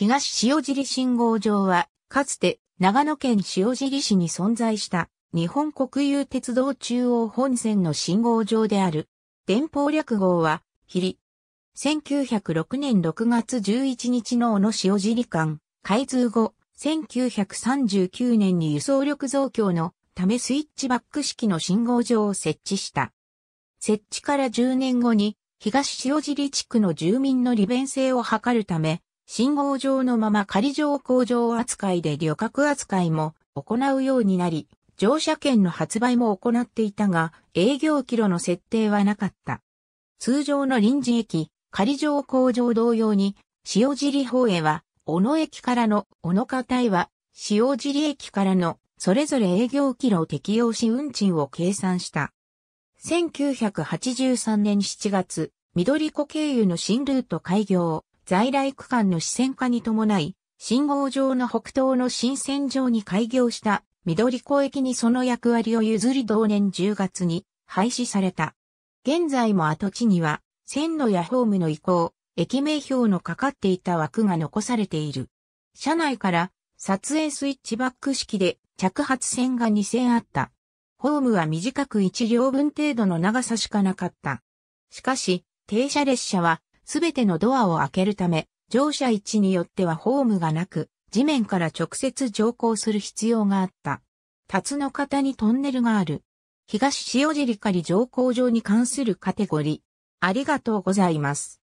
東塩尻信号場は、かつて長野県塩尻市に存在した日本国有鉄道中央本線の信号場である。電報略号は、ヒリ。1906年6月11日の小野塩尻間、開通後、1939年に輸送力増強のためスイッチバック式の信号場を設置した。設置から10年後に、東塩尻地区の住民の利便性を図るため、信号上のまま仮乗工場扱いで旅客扱いも行うようになり、乗車券の発売も行っていたが、営業キロの設定はなかった。通常の臨時駅、仮乗工場同様に、塩尻方へは、小野駅からの小野方へは、塩尻駅からの、それぞれ営業キロを適用し運賃を計算した。1983年7月、緑子経由の新ルート開業。在来区間の支線化に伴い、信号場の北東の新線上に開業した緑湖駅にその役割を譲り同年10月に廃止された。現在も跡地には線路やホームの移行、駅名標のかかっていた枠が残されている。車内から撮影スイッチバック式で着発線が2線あった。ホームは短く1両分程度の長さしかなかった。しかし、停車列車はすべてのドアを開けるため、乗車位置によってはホームがなく、地面から直接乗降する必要があった。辰の方にトンネルがある。東塩尻狩り乗降場に関するカテゴリー。ありがとうございます。